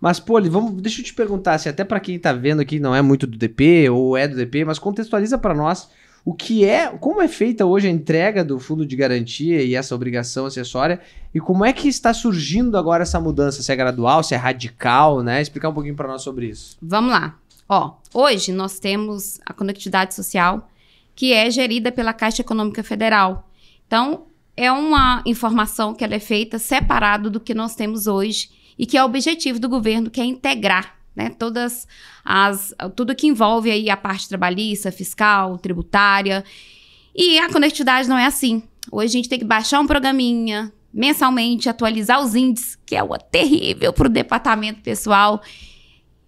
Mas, Poli, vamos, deixa eu te perguntar, se assim, até para quem está vendo aqui não é muito do DP ou é do DP, mas contextualiza para nós o que é, como é feita hoje a entrega do fundo de garantia e essa obrigação acessória e como é que está surgindo agora essa mudança, se é gradual, se é radical, né? Explicar um pouquinho para nós sobre isso. Vamos lá. Ó, hoje nós temos a conectividade social que é gerida pela Caixa Econômica Federal. Então, é uma informação que ela é feita separado do que nós temos hoje e que é o objetivo do governo, que é integrar né, todas as, tudo que envolve aí a parte trabalhista, fiscal, tributária. E a conectividade não é assim. Hoje a gente tem que baixar um programinha mensalmente, atualizar os índices, que é uma terrível para o departamento pessoal.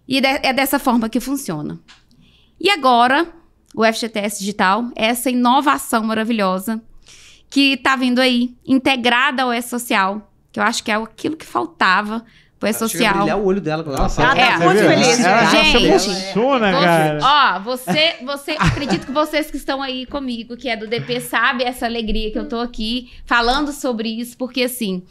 E é dessa forma que funciona. E agora, o FGTS Digital, essa inovação maravilhosa que está vindo aí, integrada ao E-Social, que eu acho que é aquilo que faltava Pois social. Brilhar o olho dela quando ela fala. Ela tá é. muito feliz. Ela, gente, ela se emociona, cara. Ó, você, você acredito que vocês que estão aí comigo, que é do DP, sabe essa alegria que eu tô aqui falando sobre isso, porque assim,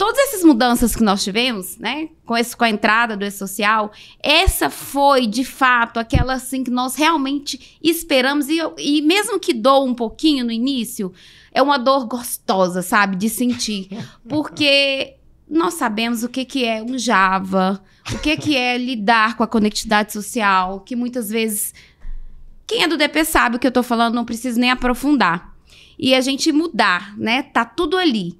todas essas mudanças que nós tivemos, né, com, esse, com a entrada do E-Social, essa foi, de fato, aquela assim que nós realmente esperamos. E, e mesmo que dou um pouquinho no início, é uma dor gostosa, sabe, de sentir. Porque nós sabemos o que, que é um Java, o que, que é lidar com a conectividade social, que muitas vezes. Quem é do DP sabe o que eu estou falando, não preciso nem aprofundar. E a gente mudar, né? Tá tudo ali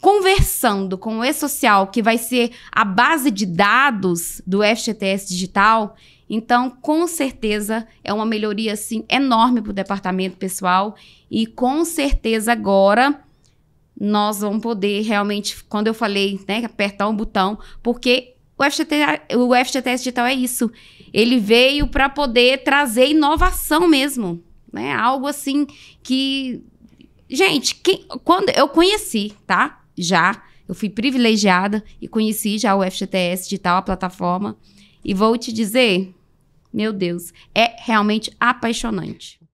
conversando com o E-Social, que vai ser a base de dados do FGTS Digital, então, com certeza, é uma melhoria assim, enorme para o departamento pessoal. E com certeza agora nós vamos poder realmente, quando eu falei, né, apertar um botão, porque o, FGT, o FGTS Digital é isso. Ele veio para poder trazer inovação mesmo. Né? Algo assim que. Gente, quem, quando eu conheci, tá? já. Eu fui privilegiada e conheci já o FGTS de tal plataforma. E vou te dizer, meu Deus, é realmente apaixonante.